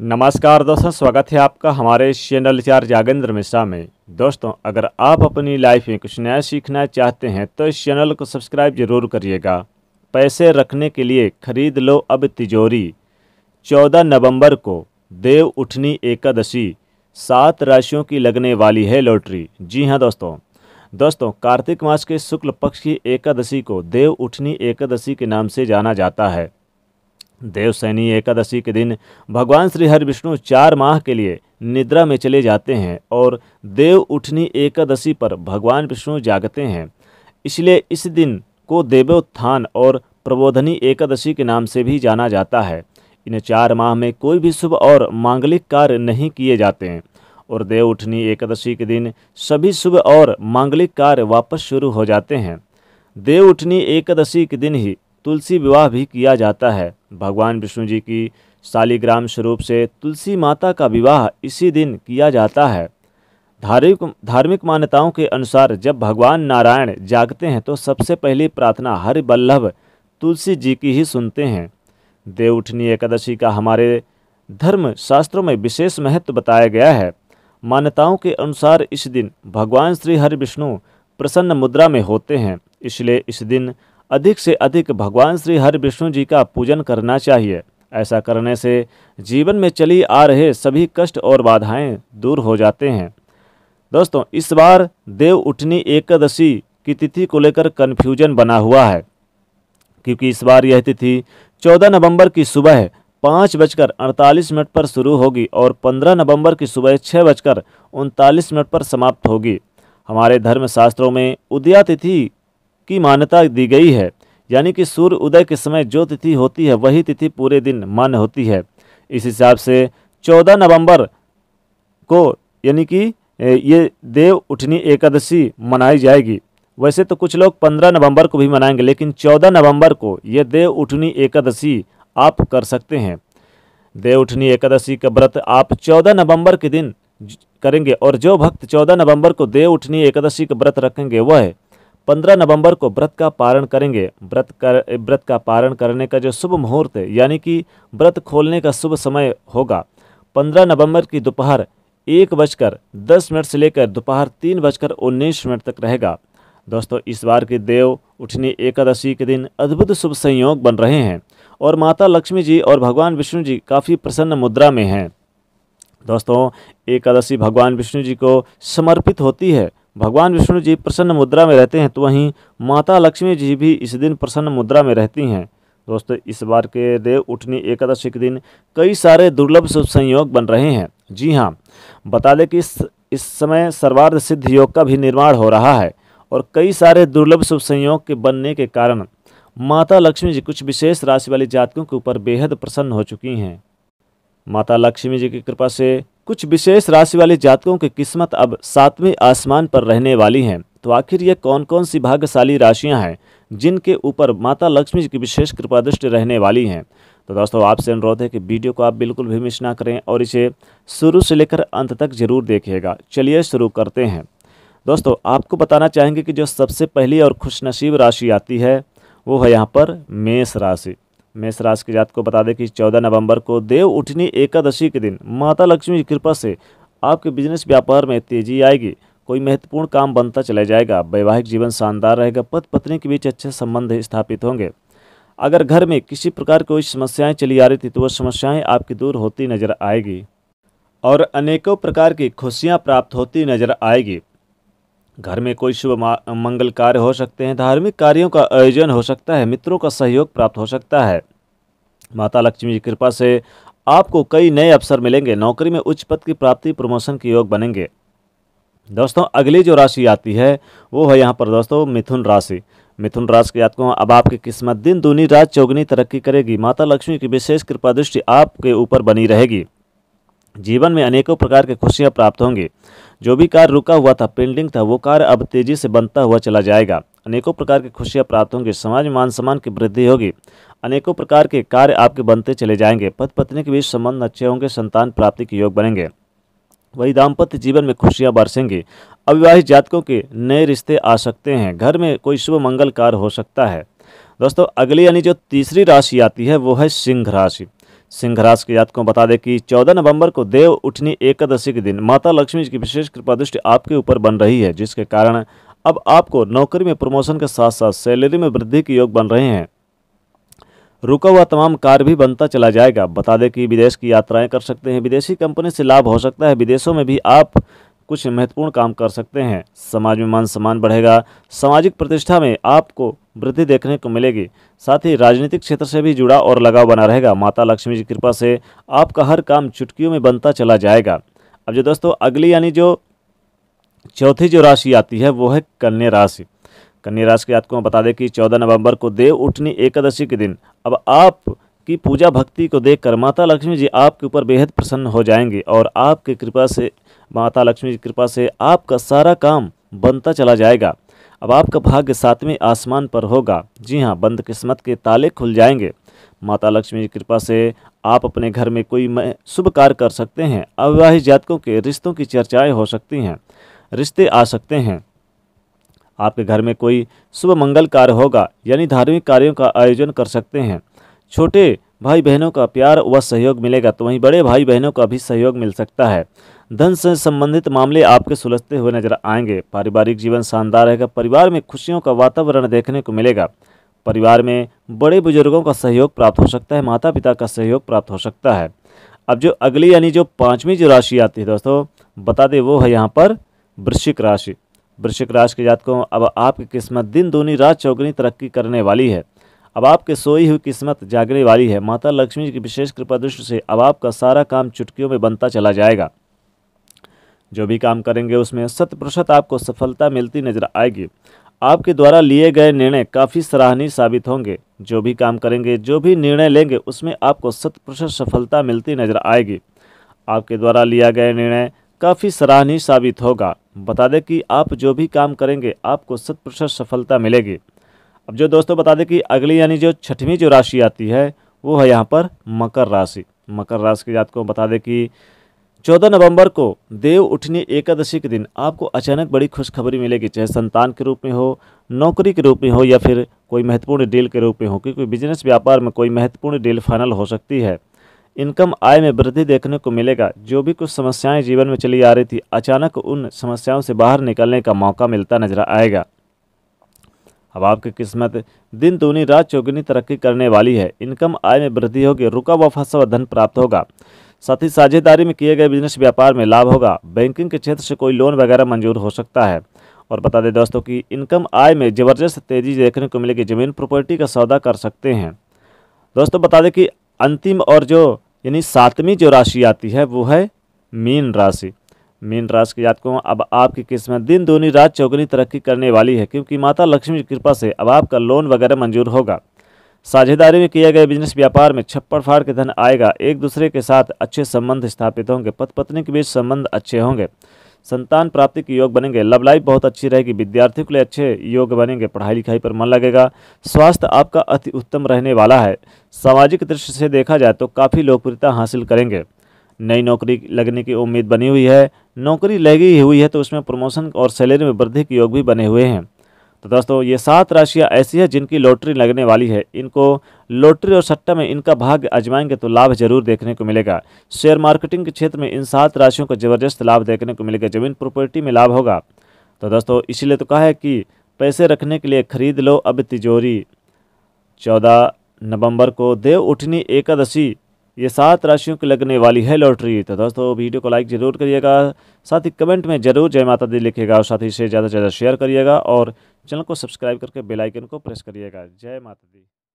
नमस्कार दोस्तों स्वागत है आपका हमारे चैनल चार जागेंद्र मिश्रा में दोस्तों अगर आप अपनी लाइफ में कुछ नया सीखना चाहते हैं तो इस चैनल को सब्सक्राइब जरूर करिएगा पैसे रखने के लिए खरीद लो अब तिजोरी 14 नवंबर को देव उठनी एकादशी सात राशियों की लगने वाली है लॉटरी जी हाँ दोस्तों दोस्तों कार्तिक मास के शुक्ल पक्ष की एकादशी को देव उठनी एकादशी के नाम से जाना जाता है देवसैनी एकादशी के दिन भगवान श्री हरि विष्णु चार माह के लिए निद्रा में चले जाते हैं और देव उठनी एकादशी पर भगवान विष्णु जागते हैं इसलिए इस दिन को देवोत्थान और प्रबोधनी एकादशी के नाम से भी जाना जाता है इन चार माह में कोई भी शुभ और मांगलिक कार्य नहीं किए जाते हैं और देव उठनी एकादशी के दिन सभी शुभ और मांगलिक कार्य वापस शुरू हो जाते हैं देव उठनी एकादशी के दिन ही तुलसी विवाह भी किया जाता है भगवान विष्णु जी की शालिग्राम स्वरूप से तुलसी माता का विवाह इसी दिन किया जाता है धार्मिक धार्मिक मान्यताओं के अनुसार जब भगवान नारायण जागते हैं तो सबसे पहली प्रार्थना हरि बल्लभ तुलसी जी की ही सुनते हैं देवउठनी एकादशी का हमारे धर्म शास्त्रों में विशेष महत्व बताया गया है मान्यताओं के अनुसार इस दिन भगवान श्री हरि विष्णु प्रसन्न मुद्रा में होते हैं इसलिए इस दिन अधिक से अधिक भगवान श्री हरि विष्णु जी का पूजन करना चाहिए ऐसा करने से जीवन में चली आ रहे सभी कष्ट और बाधाएं दूर हो जाते हैं दोस्तों इस बार देव उठनी एकादशी की तिथि को लेकर कन्फ्यूजन बना हुआ है क्योंकि इस बार यह तिथि 14 नवंबर की सुबह पाँच बजकर अड़तालीस मिनट पर शुरू होगी और 15 नवंबर की सुबह छः बजकर उनतालीस मिनट पर समाप्त होगी हमारे धर्मशास्त्रों में उदया तिथि की मान्यता दी गई है यानी कि सूर्य उदय के समय जो तिथि होती है वही तिथि पूरे दिन मान्य होती है इस हिसाब से चौदह नवंबर को यानी कि ये देव उठनी एकादशी मनाई जाएगी वैसे तो कुछ लोग पंद्रह नवंबर को भी मनाएंगे लेकिन चौदह नवंबर को ये देव उठनी एकादशी आप कर सकते हैं देव उठनी एकादशी का व्रत आप चौदह नवंबर के दिन करेंगे और जो भक्त चौदह नवंबर को देव उठनी एकादशी का व्रत रखेंगे वह पंद्रह नवंबर को व्रत का पारण करेंगे व्रत कर व्रत का पारण करने का जो शुभ मुहूर्त है यानी कि व्रत खोलने का शुभ समय होगा पंद्रह नवंबर की दोपहर एक बजकर दस मिनट से लेकर दोपहर तीन बजकर उन्नीस मिनट तक रहेगा दोस्तों इस बार की देव उठनी एकादशी के दिन अद्भुत शुभ संयोग बन रहे हैं और माता लक्ष्मी जी और भगवान विष्णु जी काफ़ी प्रसन्न मुद्रा में हैं दोस्तों एकादशी भगवान विष्णु जी को समर्पित होती है भगवान विष्णु जी प्रसन्न मुद्रा में रहते हैं तो वहीं माता लक्ष्मी जी भी इस दिन प्रसन्न मुद्रा में रहती हैं दोस्तों इस बार के देव उठनी एकादशी के दिन कई सारे दुर्लभ शुभ संयोग बन रहे हैं जी हाँ बता दें कि इस इस समय सर्वार्ध सिद्ध योग का भी निर्माण हो रहा है और कई सारे दुर्लभ शुभ संयोग के बनने के कारण माता लक्ष्मी जी कुछ विशेष राशि वाली जातकों के ऊपर बेहद प्रसन्न हो चुकी हैं माता लक्ष्मी जी की कृपा से कुछ विशेष राशि वाले जातकों की किस्मत अब सातवें आसमान पर रहने वाली है तो आखिर ये कौन कौन सी भाग्यशाली राशियां हैं जिनके ऊपर माता लक्ष्मी जी की विशेष कृपा दृष्टि रहने वाली हैं तो दोस्तों आपसे अनुरोध है कि वीडियो को आप बिल्कुल भी मिस ना करें और इसे शुरू से लेकर अंत तक जरूर देखिएगा चलिए शुरू करते हैं दोस्तों आपको बताना चाहेंगे कि जो सबसे पहली और खुशनसीब राशि आती है वो है यहाँ पर मेष राशि मेष राशि के जात को बता दें कि 14 नवंबर को देव उठनी एकादशी के दिन माता लक्ष्मी की कृपा से आपके बिजनेस व्यापार में तेजी आएगी कोई महत्वपूर्ण काम बनता चला जाएगा वैवाहिक जीवन शानदार रहेगा पति पत्नी के बीच अच्छे संबंध स्थापित होंगे अगर घर में किसी प्रकार की कोई समस्याएं चली आ रही थी तो वह समस्याएं आपकी दूर होती नजर आएगी और अनेकों प्रकार की खुशियां प्राप्त होती नजर आएगी घर में कोई शुभ मंगल कार्य हो सकते हैं धार्मिक कार्यों का आयोजन हो सकता है मित्रों का सहयोग प्राप्त हो सकता है माता लक्ष्मी की कृपा से आपको कई नए अवसर मिलेंगे नौकरी में उच्च पद की प्राप्ति प्रमोशन के योग बनेंगे दोस्तों अगली जो राशि आती है वो है यहाँ पर दोस्तों मिथुन राशि मिथुन राशि के जातकों अब आपकी किस्मत दिन दूनी रात चौगनी तरक्की करेगी माता लक्ष्मी की विशेष कृपा दृष्टि आपके ऊपर बनी रहेगी जीवन में अनेकों प्रकार के खुशियां प्राप्त होंगी जो भी कार्य रुका हुआ था पेंडिंग था वो कार्य अब तेजी से बनता हुआ चला जाएगा अनेकों प्रकार की खुशियां प्राप्त होंगी समाज मान सम्मान की वृद्धि होगी अनेकों प्रकार के कार्य आपके बनते चले जाएंगे पद पत्नी के बीच संबंध अच्छे होंगे संतान प्राप्ति के योग बनेंगे वही दाम्पत्य जीवन में खुशियां बरसेंगी अविवाहित जातकों के नए रिश्ते आ सकते हैं घर में कोई शुभ मंगल कार्य हो सकता है दोस्तों अगली यानी जो तीसरी राशि आती है वो है सिंह राशि सिंहराज के याद को बता दें कि 14 नवंबर को देव उठनी एकादशी के दिन माता लक्ष्मी की विशेष कृपा दृष्टि आपके ऊपर बन रही है जिसके कारण अब आपको नौकरी में प्रमोशन के साथ साथ सैलरी में वृद्धि के योग बन रहे हैं रुका हुआ तमाम कार्य भी बनता चला जाएगा बता दें कि विदेश की यात्राएं कर सकते हैं विदेशी कंपनी से लाभ हो सकता है विदेशों में भी आप कुछ महत्वपूर्ण काम कर सकते हैं समाज में मान सम्मान बढ़ेगा सामाजिक प्रतिष्ठा में आपको वृद्धि देखने को मिलेगी साथ ही राजनीतिक क्षेत्र से भी जुड़ा और लगाव बना रहेगा माता लक्ष्मी की कृपा से आपका हर काम चुटकियों में बनता चला जाएगा अब जो दोस्तों अगली यानी जो चौथी जो राशि आती है वो है कन्या राशि कन्या राशि की आपको बता दें कि चौदह नवंबर को देव उठनी एकादशी के दिन अब आप की पूजा भक्ति को देखकर माता लक्ष्मी जी आपके ऊपर बेहद प्रसन्न हो जाएंगे और आपकी कृपा से माता लक्ष्मी जी कृपा से आपका सारा काम बनता चला जाएगा अब आपका भाग्य सातवें आसमान पर होगा जी हाँ बंद किस्मत के ताले खुल जाएंगे माता लक्ष्मी की कृपा से आप अपने घर में कोई शुभ कार्य कर सकते हैं अविवाहित जातकों के रिश्तों की चर्चाएं हो सकती हैं रिश्ते आ सकते हैं आपके घर में कोई शुभ मंगल कार्य होगा यानी धार्मिक कार्यों का आयोजन कर सकते हैं छोटे भाई बहनों का प्यार व सहयोग मिलेगा तो वहीं बड़े भाई बहनों का भी सहयोग मिल सकता है धन से संबंधित मामले आपके सुलझते हुए नजर आएंगे पारिवारिक जीवन शानदार रहेगा परिवार में खुशियों का वातावरण देखने को मिलेगा परिवार में बड़े बुजुर्गों का सहयोग प्राप्त हो सकता है माता पिता का सहयोग प्राप्त हो सकता है अब जो अगली यानी जो पाँचवीं जो राशि आती है दोस्तों बता दें वो है यहाँ पर वृश्चिक राशि वृश्चिक राशि के जातकों अब आपकी किस्मत दिन दूनी रात चौगनी तरक्की करने वाली है अब आपके सोई हुई किस्मत जागने वाली है माता लक्ष्मी की विशेष कृपा दृष्टि से अब आपका सारा काम चुटकियों में बनता चला जाएगा जो भी काम करेंगे उसमें शत प्रतिशत आपको सफलता मिलती नजर आएगी आपके द्वारा लिए गए निर्णय काफ़ी सराहनीय साबित होंगे जो भी काम करेंगे जो भी निर्णय लेंगे उसमें आपको शत प्रतिशत सफलता मिलती नजर आएगी आपके द्वारा लिया गया निर्णय काफ़ी सराहनीय साबित होगा बता दें कि आप जो भी काम करेंगे आपको शत प्रतिशत सफलता मिलेगी अब जो दोस्तों बता दें कि अगली यानी जो छठवीं जो राशि आती है वो है यहाँ पर मकर राशि मकर राशि के जात को बता दें कि चौदह नवंबर को देव उठनी एकादशी के दिन आपको अचानक बड़ी खुशखबरी मिलेगी चाहे संतान के रूप में हो नौकरी के रूप में हो या फिर कोई महत्वपूर्ण डील के रूप में हो क्योंकि बिजनेस व्यापार में कोई महत्वपूर्ण डील फाइनल हो सकती है इनकम आय में वृद्धि देखने को मिलेगा जो भी कुछ समस्याएं जीवन में चली आ रही थी अचानक उन समस्याओं से बाहर निकलने का मौका मिलता नजर आएगा अब आपकी किस्मत दिन दूनी रात चौगुनी तरक्की करने वाली है इनकम आय में वृद्धि होगी रुका व फंसा हुआ धन प्राप्त होगा साथ ही साझेदारी में किए गए बिजनेस व्यापार में लाभ होगा बैंकिंग के क्षेत्र से कोई लोन वगैरह मंजूर हो सकता है और बता दें दोस्तों कि इनकम आय में ज़बरदस्त तेज़ी देखने को मिलेगी जमीन प्रॉपर्टी का सौदा कर सकते हैं दोस्तों बता दें कि अंतिम और जो यानी सातवीं जो राशि आती है वो है मीन राशि मीन राशि की याद को अब आपकी किस्मत दिन दूनी रात चौगनी तरक्की करने वाली है क्योंकि माता लक्ष्मी की कृपा से अब आपका लोन वगैरह मंजूर होगा साझेदारी में किया गया बिजनेस व्यापार में छप्पड़ फाड़ के धन आएगा एक दूसरे के साथ अच्छे संबंध स्थापित होंगे पति पत्नी के बीच संबंध अच्छे होंगे संतान प्राप्ति के योग बनेंगे लव लाइफ बहुत अच्छी रहेगी विद्यार्थियों के लिए अच्छे योग बनेंगे पढ़ाई लिखाई पर मन लगेगा स्वास्थ्य आपका अति उत्तम रहने वाला है सामाजिक दृष्टि से देखा जाए तो काफ़ी लोकप्रियता हासिल करेंगे नई नौकरी लगने की उम्मीद बनी हुई है नौकरी लगी हुई है तो उसमें प्रमोशन और सैलरी में वृद्धि के योग भी बने हुए हैं तो दोस्तों ये सात राशियाँ ऐसी हैं जिनकी लॉटरी लगने वाली है इनको लॉटरी और सट्टा में इनका भाग्य अजमाएंगे तो लाभ जरूर देखने को मिलेगा शेयर मार्केटिंग के क्षेत्र में इन सात राशियों को जबरदस्त लाभ देखने को मिलेगा जमीन प्रॉपर्टी में लाभ होगा तो दोस्तों इसीलिए तो कहा है कि पैसे रखने के लिए खरीद लो अब तिजोरी चौदह नवंबर को देव उठनी एकादशी ये सात राशियों की लगने वाली है लॉटरी तो दोस्तों वीडियो को लाइक जरूर करिएगा साथ ही कमेंट में जरूर जय माता दी लिखिएगा और साथ ही इसे ज़्यादा से ज़्यादा शेयर करिएगा और चैनल को सब्सक्राइब करके बेलाइकन को प्रेस करिएगा जय माता दी